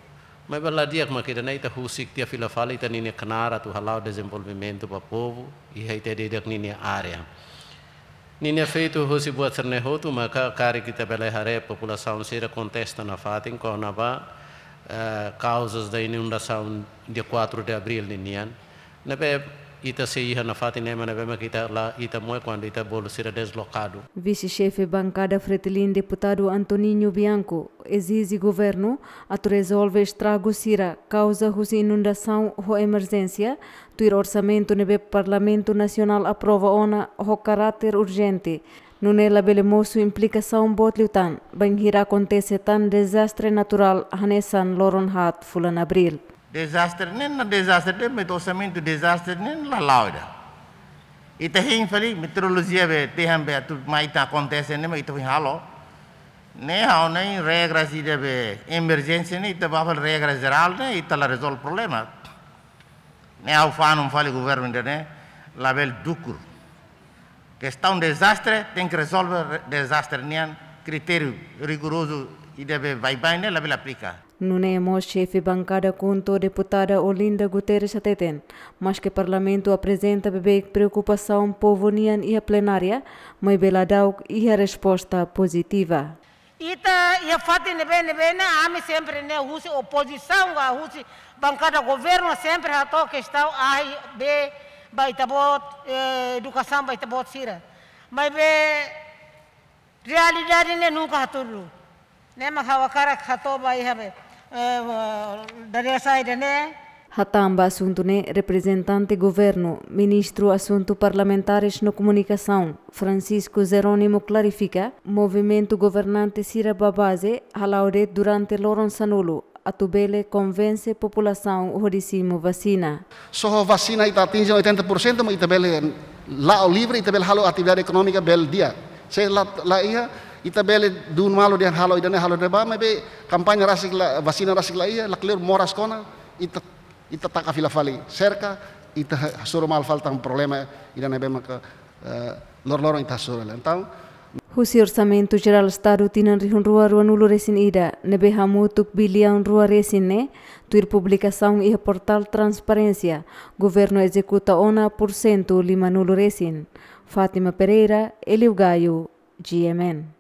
mas bela dia ma maquida nem tá husik tia fila fali ita nini canara tu halau desenvolvimento pa povo iha aí de dedak nini area nini tu husi buat ser hotu maka kari kita bela e hare população sira kontesta na fatin kona ba eh, causas da inundação dia 4 de abril ninian na Ita se iha na fati na kita lá, ita quando ita bolo deslocado. Vice-chefe bancada Fretilin, deputado Antoninho Bianco, exige governo a tu resolve estrago sira causa hus inundação ou emergência, tu ir orçamento nebe Parlamento Nacional aprova ona ho caráter urgente. Nunela belemoso implicação bem que acontece tan desastre natural hanesan loron hat fulan abril. Desastre nem na desastre, tem metrocamento desastre, nem lá laura. E tem infeliz, meteorologia, tem hambe, tudo mais tá acontecendo, mas tem halo. Nem há nem regras de be emergência, nem tem papel regra geral, nem e ela resolve problema. Nem há o fano, não fale governo, de né? Label ducur. um desastre, tem que resolver desastre, nem critério rigoroso, e deve vai bem, né? Label aplicar. Nunemos, chefe bancada conto, deputada Olinda Guterres Ateten, mas que parlamento apresenta bebê preocupação povo nian e a plenária, mas bela dauk e a resposta positiva. Ita ia fati nebe nebe na ame sempre ne husi oposição a husi bancada governo sempre a to questão a b baita bot educação baita bot sira. Mas be realidade ne nunca haturu. Ne makawakara hatoba ihabe. Eh, dari sai dene Ratamba Assuntune, né? representante governo, ministro assunto parlamentares na comunicação, Francisco Jerônimo clarifica, movimento governante Sira Babase, alaure durante Loron Sanulo, Atubele convence população horicimo vacina. Só vacina está atinge 80%, mas Itabele lá livre, Itabele halo atividade econômica bel dia. Se lá, lá ia, ita bele dun malo dia halo idane halo de ba mebe kampanye rasik la vasina rasik la iya la moras kona ita ita taka filafali serka ita suru mal faltang problema idane be maka eh, lor lorong ita suru lentau entau Husi orsamento geral estado tinan rihun rua rua nulo resin ida, nebe hamutuk bilian rua resin ne, tuir publikasang iha portal transparensia, governo executa ona por lima nulo resin. Fatima Pereira, Elio Gaio, GMN.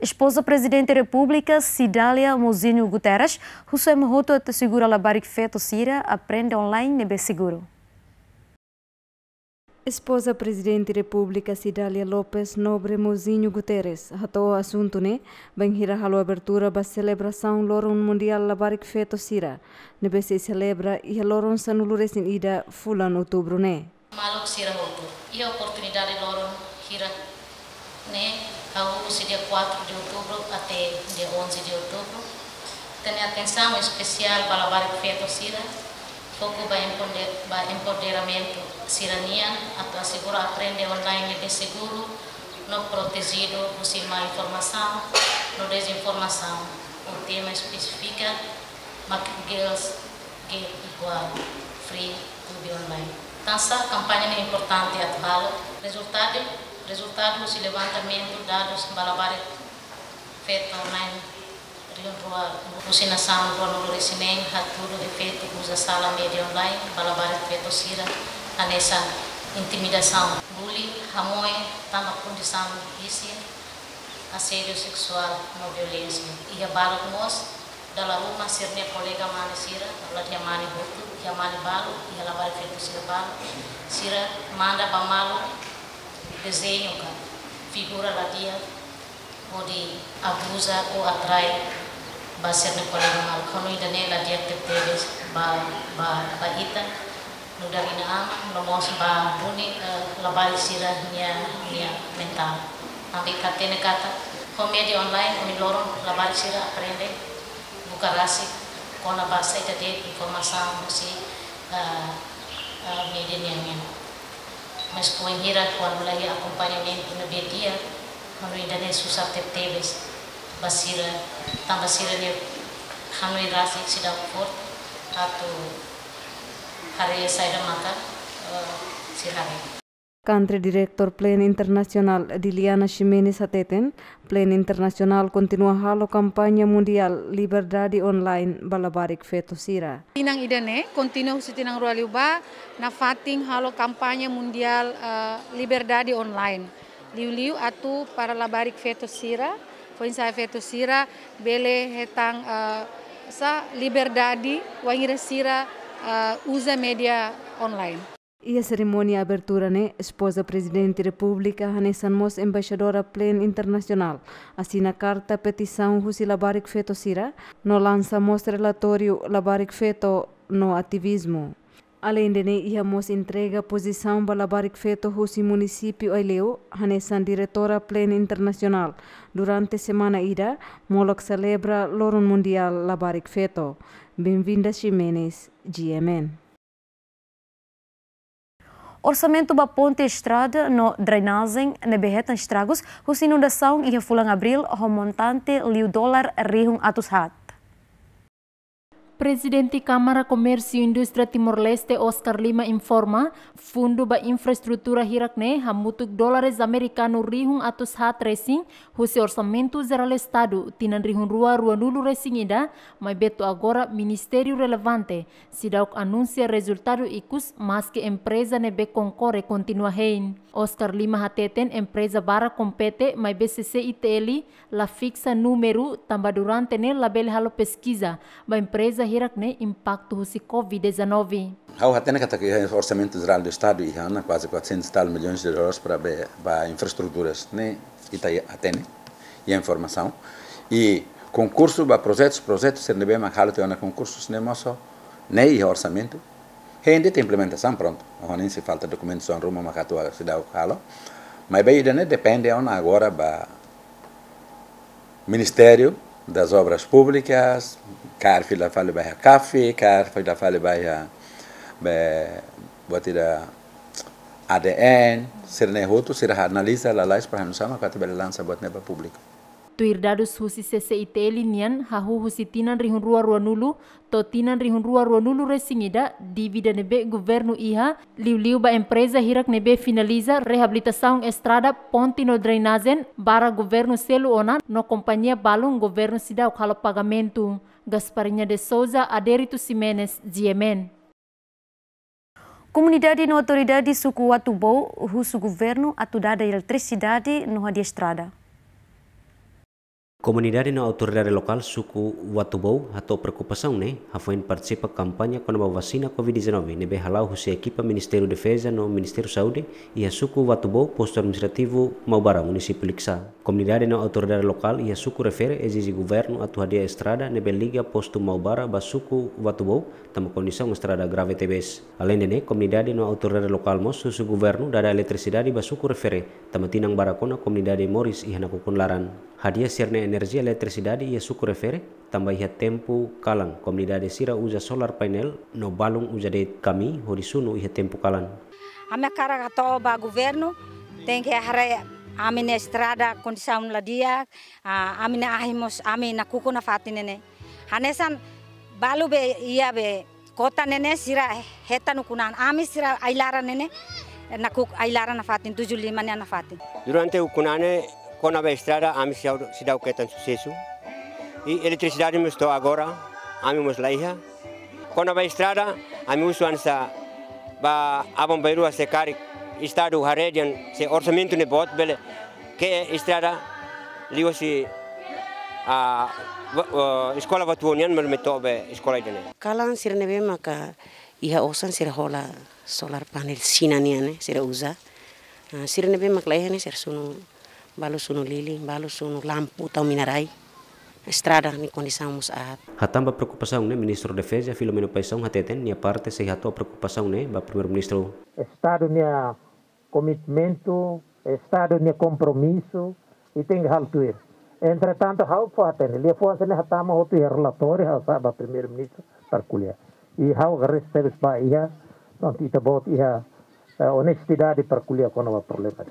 Esposa do Presidente da República, Cidália Mozinho Guterres, Hussein Mohoto te segura labaric feto sira, aprende online nebe seguro. Esposa Presidente da República, Cidália Lopes Nobre Mozinho Guterres, ratou o assunto, né? Bem hira halo abertura da celebração Loron Mundial Labaric Feto Sira. Nebe se celebra e Loron Sanulures em Ida, Fulan Outubro, né? Malo Sira Outubro. E a oportunidade Loron hira, né? alunos de 4 de outubro até dia 11 de outubro. Tenha atenção especial para a feto Sira, foco para empoderamento siraniano, até assegurar aprender online de seguro, No protegido, por má informação, no desinformação. O tema especifica Girls Gay Igual, Free, Tudo Online. Então, essa campanha é importante atual. Resultado Resultado dos levantamentos dados em Balabar, feito online, alucinação do Anulorecinem, Ratudo, efeito, usa sala média online, Balabar, feito, Sira, nessa intimidação, bullying, está na condição, isso, assédio sexual, não violência. E a bala com nós, da laruma, ser minha colega Mani Sira, ela tinha mane Botu, tinha Mani Balo, e ela vai feito Sira Balo. Sira manda para Malo, desenho ka figura la dia di abusa ko atrai baser ne na mal kono idane la dia ketebe ba ba ba ita nudari na am nomos ba buni labal nya nia mental ambil ne kata di online umi lorong labal sira aprende buka rasik kona bahasa ita de informasi si eh, eh, media yang mas ko kuan ko lagi akompanyamento na bedia hanu idane susah tep tebes basira tam basira ne hanu rasi sidap port atau hari saya mata uh, eh, si hari Country Director Plan Internasional Diliana Ximenes Ateten, Plan Internasional continua halo kampanye mundial Liberdade Online balabarik Sira. Tinang idane continua husitinang rualiuba na fating halo kampanye mundial uh, Liberdade Online. Liu-liu atu para labarik saya Feto Sira, bele hetang uh, sa Liberdade Sira, uh, eh, uza media online. E a cerimônia de abertura, né? Esposa Presidente da República, Hanessan Moss, embaixadora plena internacional, assina carta petição Rusi Labarik Feto Sira, no lança mostra relatório Labarik Feto no ativismo. Além de ne, né, ia mos entrega posição para Labarik Feto Rusi município Aileu, Hanessan diretora plena internacional, durante semana ida, Molok celebra Loron Mundial Labarik Feto. Bem-vinda Ximenes, GMN. Orçamento para ponte estrada, no drenagem, na berreta estragos, com inundação e refulam abril, montante liu dólar, rihum atus hat. Presiden Câmara Komersi Industri Indústria Timor-Leste, Oscar Lima, informa Fundo ba hirak Hirakne hamutuk dolares americano rihung atus hat racing husi orçamento geral Estado tinan rihun rua rua nulu racing ida mai agora ministerio relevante sidauk anuncia resultado ikus maske que ne nebe concorre continua hein. Oscar Lima hateten empresa bara compete mai BCC iteli la fixa numero tamba durante ne label halo pesquisa ba empresa Hiracne impacto do Covid-19. Há até que o orçamento geral do Estado e há quase 400 tal milhões de dólares para, para infraestruturas, né? E tá até e a informação. E concurso para projetos, projetos, sendo bem mais alto, é concursos, nem moço? Nem orçamento. Ainda tem implementação, pronto. Não se falta documentos, só rumo, mas a tua cidade, mas bem, depende agora do Ministério das obras públicas, CARF da Fale Bahia café, CARF da Fale Bahia Batida eh, ADN, ser nehoto, ser analisa lalais para não sama kata belansa buat neba público tuirdadus husi CCIT linian hahu husi tinan rihun rua rua nulu to tinan rihun rua rua nulu resingida divida nebe governo iha liu liu ba empresa hirak nebe finaliza reabilitação estrada ponte no drainazen bara governo selo ona no companhia balum governo sida o pagamento Gasparinha de Souza Aderito Simenes Diemen Comunidade na autoridade suku Watubou, russo governo, atudada eletricidade no estrada. Komunidade na autoridade lokal suku Watubou atau preocupação ne hafoin participa kampanye contra a Covid-19, ne be halau husi ekipa Ministério Defesa no Ministério Saúde ia suku Watubou, posto administrativo Maubara, munisipu Liksa. Komunidade na autoridade lokal ia suku refere exige governo atu hadia estrada be liga posto Maubara ba suku Watubou, tamo condição estrada grave TBS. Alain ne komunidade na autoridade lokal mos susu governo dada eletricidade ba suku refere, tamo tinang barakona komunidade Morris e Hanakukun Laran sirna energi energia ia suku socorrefer tambah ia tempo kalang Comunidade Sira uja solar panel no balung uja de kami horizonte ia tempo kalang ame minha cara toba governo tem que arre amin estrada condição ame amin ahimos na nakuku na fatinene. Hanesan balu be ia be kota nene sira heta nukunan ame sira ailara nene nakuk ailara na fatin tujuh lima na fatin. Durante o kunane kona a estrada, ami mim se dá o que tem sucesso. E agora, ami mim lá Kona Quando a ami a mim ba abon ba a bombeiro a secar estado haredian se orçamento ne bot bele ke estrada liu se a mel metobe escola idene. Kalan sir nebe maka iha osan sir hola solar panel sinaniane sir usa. Sir nebe maklaihan sir sunu lili, balusunulili, balusunulampu tau minarai. Estrada ni condição musat. Hatamba preocupação, né, ministro da de Defesa, Filomeno Paixão, hateten, nia parte se hatou preocupação, né, ba primeiro-ministro. Estado nia comitimento, Estado nia compromisso e tem haltuir. Entretanto, hau faten, ele fosse ne hatama outro relatório, hau sabe primeiro-ministro parculha. E hau recebe ba ia, não tita bot ia honestidade eh, para colher quando o problema.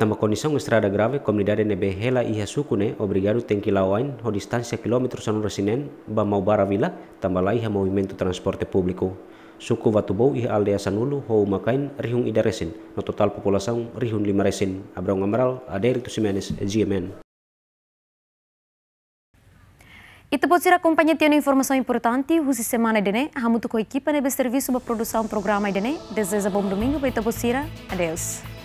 Numa condição estrada grave, komunidade nebe hela suku ne obrigado tem que lawain, o distância quilômetros a resinen, ba bara vila, tambala iha movimento transporte público. Suku Batubou iha aldea Sanulu, ho makain, rihun idaresin, no total populasaun rihun limaresin. Abrão Amaral, Adeirito Simenes, GMN. itu pun sira a companhia informasi importanti, husi semana dene, hamutu ko equipa nebe serviço ba produsaun programa dene, deseja bom domingo, beita pode ser, adeus.